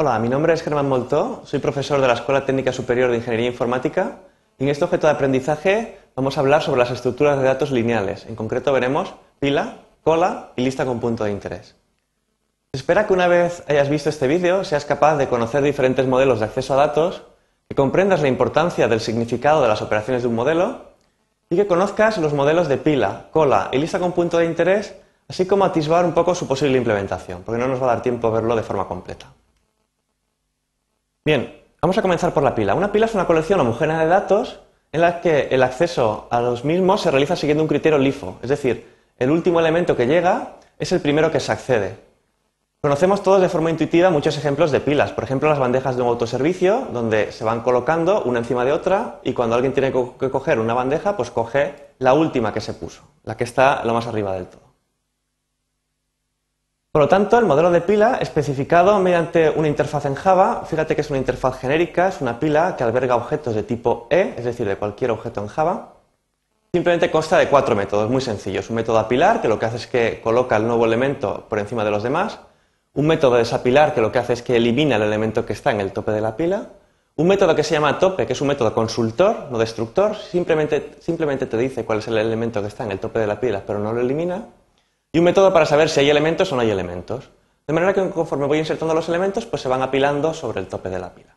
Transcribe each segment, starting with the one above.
Hola, mi nombre es Germán Molto. soy profesor de la Escuela Técnica Superior de Ingeniería Informática en este objeto de aprendizaje vamos a hablar sobre las estructuras de datos lineales. En concreto veremos pila, cola y lista con punto de interés. Se espera que una vez hayas visto este vídeo seas capaz de conocer diferentes modelos de acceso a datos, que comprendas la importancia del significado de las operaciones de un modelo y que conozcas los modelos de pila, cola y lista con punto de interés, así como atisbar un poco su posible implementación, porque no nos va a dar tiempo verlo de forma completa. Bien, vamos a comenzar por la pila. Una pila es una colección homogénea de datos en la que el acceso a los mismos se realiza siguiendo un criterio LIFO, es decir, el último elemento que llega es el primero que se accede. Conocemos todos de forma intuitiva muchos ejemplos de pilas, por ejemplo las bandejas de un autoservicio, donde se van colocando una encima de otra y cuando alguien tiene que coger una bandeja, pues coge la última que se puso, la que está lo más arriba del todo. Por lo tanto, el modelo de pila especificado mediante una interfaz en Java, fíjate que es una interfaz genérica, es una pila que alberga objetos de tipo E, es decir, de cualquier objeto en Java. Simplemente consta de cuatro métodos muy sencillos. Un método apilar, que lo que hace es que coloca el nuevo elemento por encima de los demás. Un método desapilar, que lo que hace es que elimina el elemento que está en el tope de la pila. Un método que se llama tope, que es un método consultor, no destructor, simplemente, simplemente te dice cuál es el elemento que está en el tope de la pila, pero no lo elimina y un método para saber si hay elementos o no hay elementos. De manera que conforme voy insertando los elementos, pues se van apilando sobre el tope de la pila.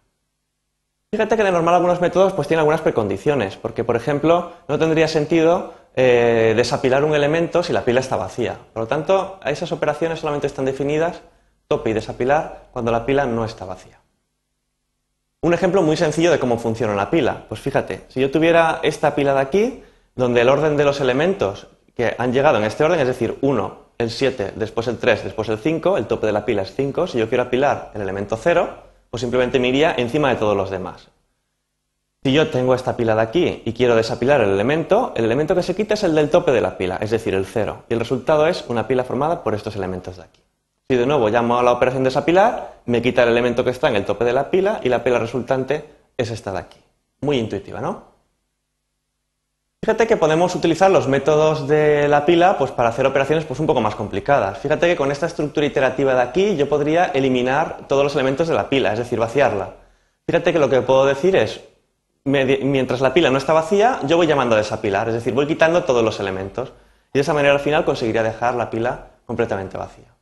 Fíjate que de normal algunos métodos pues tienen algunas precondiciones, porque por ejemplo no tendría sentido eh, desapilar un elemento si la pila está vacía. Por lo tanto, esas operaciones solamente están definidas tope y desapilar cuando la pila no está vacía. Un ejemplo muy sencillo de cómo funciona una pila. Pues fíjate, si yo tuviera esta pila de aquí, donde el orden de los elementos que han llegado en este orden, es decir, 1, el 7, después el 3, después el 5, el tope de la pila es 5, si yo quiero apilar el elemento 0, pues simplemente me iría encima de todos los demás. Si yo tengo esta pila de aquí y quiero desapilar el elemento, el elemento que se quita es el del tope de la pila, es decir, el 0, y el resultado es una pila formada por estos elementos de aquí. Si de nuevo llamo a la operación desapilar, me quita el elemento que está en el tope de la pila y la pila resultante es esta de aquí. Muy intuitiva, ¿no? Fíjate que podemos utilizar los métodos de la pila pues, para hacer operaciones pues, un poco más complicadas. Fíjate que con esta estructura iterativa de aquí yo podría eliminar todos los elementos de la pila, es decir, vaciarla. Fíjate que lo que puedo decir es, mientras la pila no está vacía, yo voy llamando a desapilar, es decir, voy quitando todos los elementos. Y de esa manera al final conseguiría dejar la pila completamente vacía.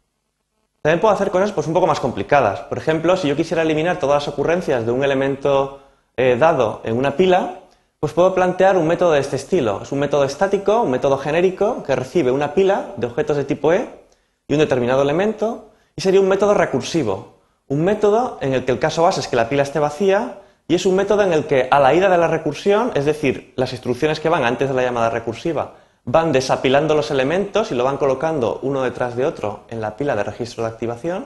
También puedo hacer cosas pues, un poco más complicadas. Por ejemplo, si yo quisiera eliminar todas las ocurrencias de un elemento eh, dado en una pila, pues puedo plantear un método de este estilo. Es un método estático, un método genérico que recibe una pila de objetos de tipo E y un determinado elemento y sería un método recursivo. Un método en el que el caso base es que la pila esté vacía y es un método en el que a la ida de la recursión, es decir, las instrucciones que van antes de la llamada recursiva, van desapilando los elementos y lo van colocando uno detrás de otro en la pila de registro de activación.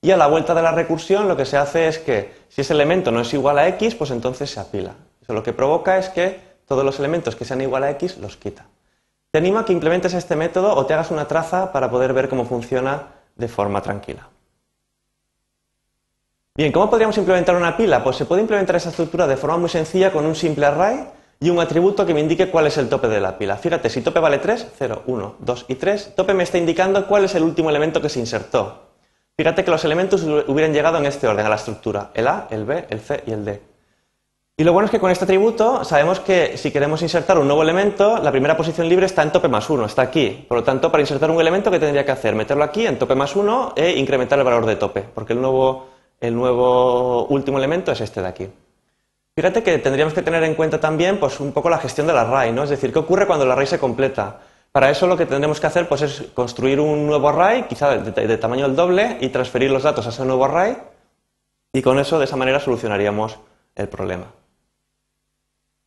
Y a la vuelta de la recursión lo que se hace es que si ese elemento no es igual a x, pues entonces se apila lo que provoca es que todos los elementos que sean igual a x los quita. Te animo a que implementes este método o te hagas una traza para poder ver cómo funciona de forma tranquila. Bien, ¿cómo podríamos implementar una pila? Pues se puede implementar esa estructura de forma muy sencilla con un simple array y un atributo que me indique cuál es el tope de la pila. Fíjate, si tope vale 3, 0, 1, 2 y 3, tope me está indicando cuál es el último elemento que se insertó. Fíjate que los elementos hubieran llegado en este orden a la estructura, el A, el B, el C y el D. Y lo bueno es que con este atributo sabemos que si queremos insertar un nuevo elemento, la primera posición libre está en tope más uno, está aquí. Por lo tanto, para insertar un elemento, ¿qué tendría que hacer? Meterlo aquí en tope más uno e incrementar el valor de tope, porque el nuevo, último elemento es este de aquí. Fíjate que tendríamos que tener en cuenta también pues, un poco la gestión del array, ¿no? es decir, qué ocurre cuando el array se completa. Para eso lo que tendremos que hacer pues, es construir un nuevo array, quizá de, tamaño del doble, y transferir los datos a ese nuevo array, y con eso de esa manera solucionaríamos el problema.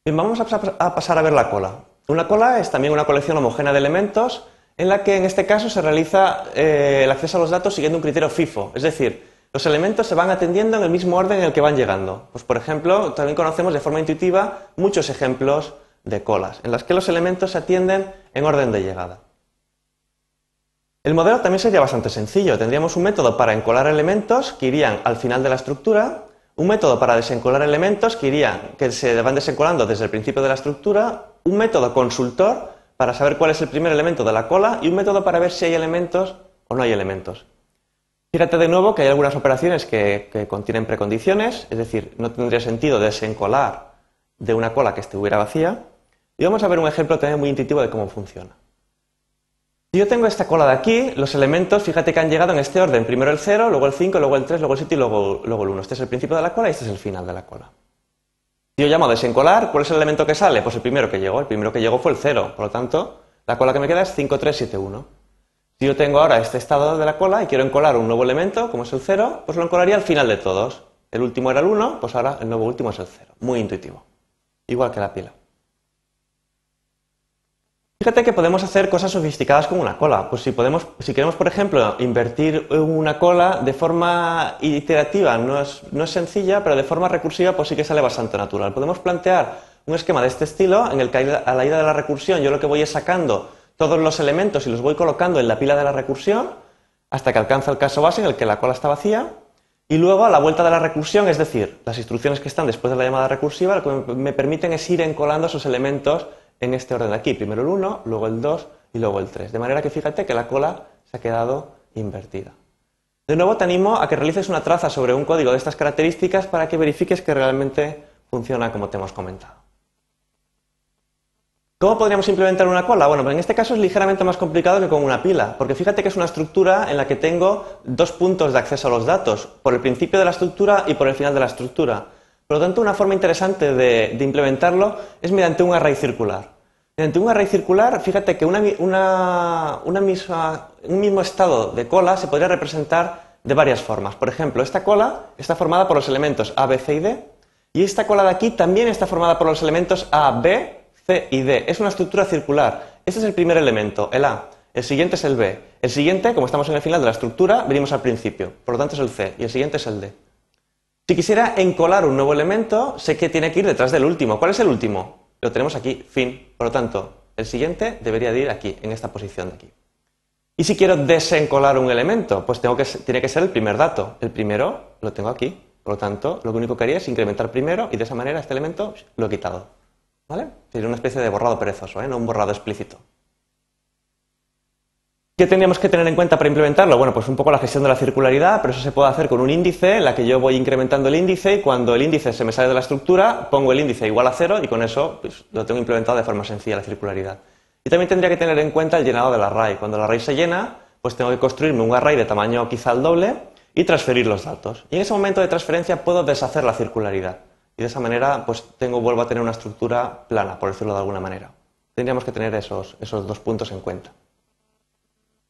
Bien, vamos a pasar a ver la cola. Una cola es también una colección homogénea de elementos en la que en este caso se realiza eh, el acceso a los datos siguiendo un criterio FIFO, es decir, los elementos se van atendiendo en el mismo orden en el que van llegando. Pues, por ejemplo, también conocemos de forma intuitiva muchos ejemplos de colas, en las que los elementos se atienden en orden de llegada. El modelo también sería bastante sencillo. Tendríamos un método para encolar elementos que irían al final de la estructura un método para desencolar elementos que, iría, que se van desencolando desde el principio de la estructura, un método consultor para saber cuál es el primer elemento de la cola y un método para ver si hay elementos o no hay elementos. Fíjate de nuevo que hay algunas operaciones que, que contienen precondiciones, es decir, no tendría sentido desencolar de una cola que estuviera vacía. Y vamos a ver un ejemplo también muy intuitivo de cómo funciona. Si yo tengo esta cola de aquí, los elementos, fíjate que han llegado en este orden. Primero el 0, luego el 5, luego el 3, luego el 7 y luego, el 1. Este es el principio de la cola y este es el final de la cola. Si yo llamo a desencolar, ¿cuál es el elemento que sale? Pues el primero que llegó. El primero que llegó fue el 0. Por lo tanto, la cola que me queda es 5, 3, 7, 1. Si yo tengo ahora este estado de la cola y quiero encolar un nuevo elemento, como es el 0, pues lo encolaría al final de todos. El último era el 1, pues ahora el nuevo último es el 0. Muy intuitivo. Igual que la pila. Fíjate que podemos hacer cosas sofisticadas con una cola. Pues si, podemos, si queremos, por ejemplo, invertir una cola de forma iterativa, no es, no es sencilla, pero de forma recursiva, pues sí que sale bastante natural. Podemos plantear un esquema de este estilo en el que a la ida de la recursión yo lo que voy es sacando todos los elementos y los voy colocando en la pila de la recursión hasta que alcanza el caso base en el que la cola está vacía. Y luego a la vuelta de la recursión, es decir, las instrucciones que están después de la llamada recursiva, lo que me permiten es ir encolando esos elementos en este orden aquí. Primero el 1, luego el 2 y luego el 3. De manera que fíjate que la cola se ha quedado invertida. De nuevo te animo a que realices una traza sobre un código de estas características para que verifiques que realmente funciona como te hemos comentado. ¿Cómo podríamos implementar una cola? Bueno, pues en este caso es ligeramente más complicado que con una pila, porque fíjate que es una estructura en la que tengo dos puntos de acceso a los datos, por el principio de la estructura y por el final de la estructura. Por lo tanto, una forma interesante de implementarlo es mediante un array circular. Ante un array circular, fíjate que misma, un mismo estado de cola se podría representar de varias formas. Por ejemplo, esta cola está formada por los elementos A, B, C y D, y esta cola de aquí también está formada por los elementos A, B, C y D. Es una estructura circular. Este es el primer elemento, el A. El siguiente es el B. El siguiente, como estamos en el final de la estructura, venimos al principio. Por lo tanto, es el C. Y el siguiente es el D. Si quisiera encolar un nuevo elemento, sé que tiene que ir detrás del último. ¿Cuál es el último? Lo tenemos aquí, fin. Por lo tanto, el siguiente debería de ir aquí, en esta posición de aquí. Y si quiero desencolar un elemento, pues tengo que, tiene que ser el primer dato. El primero lo tengo aquí. Por lo tanto, lo único que haría es incrementar primero y de esa manera este elemento lo he quitado. ¿Vale? Sería una especie de borrado perezoso, ¿eh? no un borrado explícito. ¿Qué tendríamos que tener en cuenta para implementarlo? Bueno, pues un poco la gestión de la circularidad, pero eso se puede hacer con un índice en la que yo voy incrementando el índice y cuando el índice se me sale de la estructura, pongo el índice igual a cero y con eso pues, lo tengo implementado de forma sencilla la circularidad. Y también tendría que tener en cuenta el llenado del array. Cuando el array se llena, pues tengo que construirme un array de tamaño quizá el doble y transferir los datos. Y en ese momento de transferencia puedo deshacer la circularidad. Y de esa manera, pues tengo, vuelvo a tener una estructura plana, por decirlo de alguna manera. Tendríamos que tener esos dos puntos en cuenta.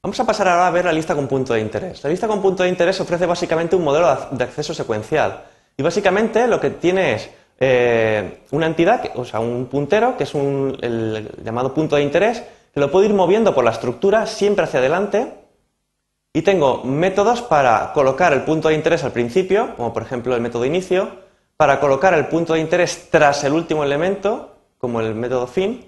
Vamos a pasar ahora a ver la lista con punto de interés. La lista con punto de interés ofrece básicamente un modelo de acceso secuencial. Y básicamente lo que tiene es eh, una entidad, o sea, un puntero, que es un, el llamado punto de interés, que lo puedo ir moviendo por la estructura siempre hacia adelante. Y tengo métodos para colocar el punto de interés al principio, como por ejemplo el método inicio, para colocar el punto de interés tras el último elemento, como el método fin,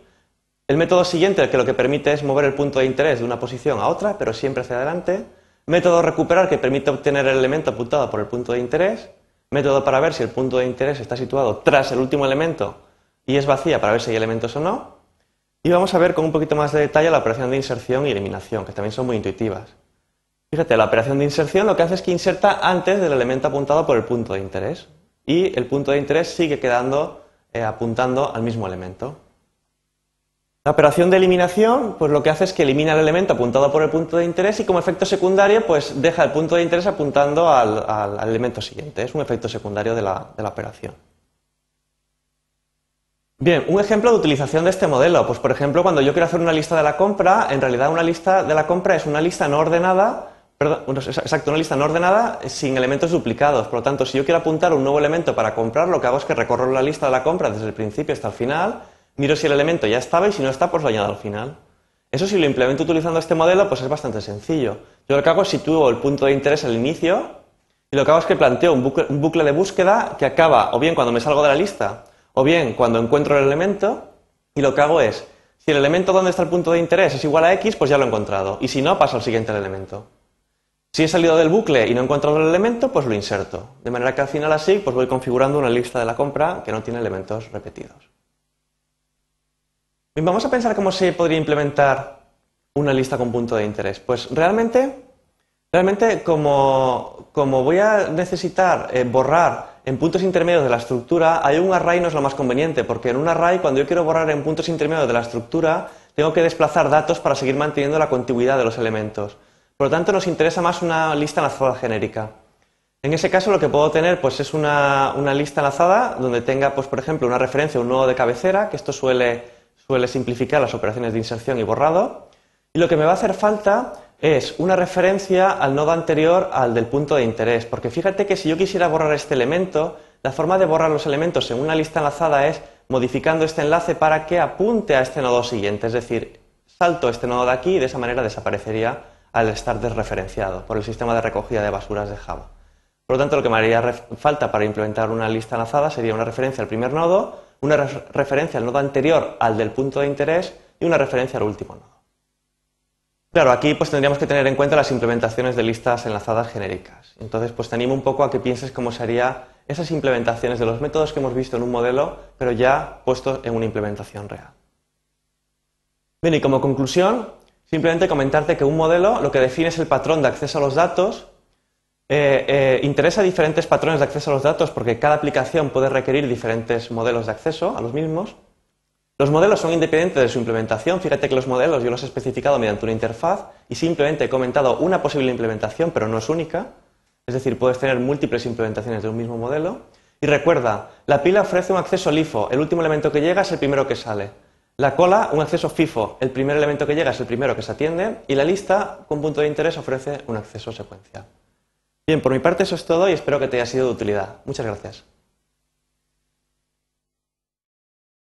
el método siguiente, que lo que permite es mover el punto de interés de una posición a otra, pero siempre hacia adelante. Método recuperar, que permite obtener el elemento apuntado por el punto de interés. Método para ver si el punto de interés está situado tras el último elemento y es vacía para ver si hay elementos o no. Y vamos a ver con un poquito más de detalle la operación de inserción y eliminación, que también son muy intuitivas. Fíjate, la operación de inserción lo que hace es que inserta antes del elemento apuntado por el punto de interés. Y el punto de interés sigue quedando eh, apuntando al mismo elemento. La operación de eliminación, pues lo que hace es que elimina el elemento apuntado por el punto de interés y como efecto secundario, pues deja el punto de interés apuntando al, elemento siguiente. Es un efecto secundario de la, de la, operación. Bien, un ejemplo de utilización de este modelo. Pues por ejemplo, cuando yo quiero hacer una lista de la compra, en realidad una lista de la compra es una lista no ordenada, perdón, exacto, una lista no ordenada sin elementos duplicados. Por lo tanto, si yo quiero apuntar un nuevo elemento para comprar, lo que hago es que recorro la lista de la compra desde el principio hasta el final miro si el elemento ya estaba y si no está, pues lo añado al final. Eso si lo implemento utilizando este modelo, pues es bastante sencillo. Yo lo que hago es sitúo el punto de interés al inicio y lo que hago es que planteo un bucle, de búsqueda que acaba o bien cuando me salgo de la lista o bien cuando encuentro el elemento y lo que hago es, si el elemento donde está el punto de interés es igual a x, pues ya lo he encontrado y si no, paso al siguiente elemento. Si he salido del bucle y no he encontrado el elemento, pues lo inserto. De manera que al final así pues voy configurando una lista de la compra que no tiene elementos repetidos. Vamos a pensar cómo se podría implementar una lista con punto de interés. Pues realmente, realmente como, voy a necesitar eh, borrar en puntos intermedios de la estructura, hay un array no es lo más conveniente, porque en un array cuando yo quiero borrar en puntos intermedios de la estructura, tengo que desplazar datos para seguir manteniendo la continuidad de los elementos. Por lo tanto, nos interesa más una lista enlazada genérica. En ese caso, lo que puedo tener pues, es una, una lista enlazada donde tenga, pues, por ejemplo, una referencia, un nodo de cabecera, que esto suele suele simplificar las operaciones de inserción y borrado. Y lo que me va a hacer falta es una referencia al nodo anterior al del punto de interés, porque fíjate que si yo quisiera borrar este elemento, la forma de borrar los elementos en una lista enlazada es modificando este enlace para que apunte a este nodo siguiente, es decir, salto este nodo de aquí y de esa manera desaparecería al estar desreferenciado por el sistema de recogida de basuras de Java. Por lo tanto, lo que me haría falta para implementar una lista enlazada sería una referencia al primer nodo, una referencia al nodo anterior al del punto de interés y una referencia al último nodo. Claro, aquí pues tendríamos que tener en cuenta las implementaciones de listas enlazadas genéricas. Entonces, pues te animo un poco a que pienses cómo serían esas implementaciones de los métodos que hemos visto en un modelo, pero ya puestos en una implementación real. Bien, y como conclusión, simplemente comentarte que un modelo lo que define es el patrón de acceso a los datos eh, eh, interesa diferentes patrones de acceso a los datos porque cada aplicación puede requerir diferentes modelos de acceso a los mismos. Los modelos son independientes de su implementación. Fíjate que los modelos yo los he especificado mediante una interfaz y simplemente he comentado una posible implementación, pero no es única. Es decir, puedes tener múltiples implementaciones de un mismo modelo. Y recuerda, la pila ofrece un acceso LIFO. El último elemento que llega es el primero que sale. La cola, un acceso FIFO. El primer elemento que llega es el primero que se atiende. Y la lista, con punto de interés, ofrece un acceso secuencial. Bien, por mi parte eso es todo y espero que te haya sido de utilidad. Muchas gracias.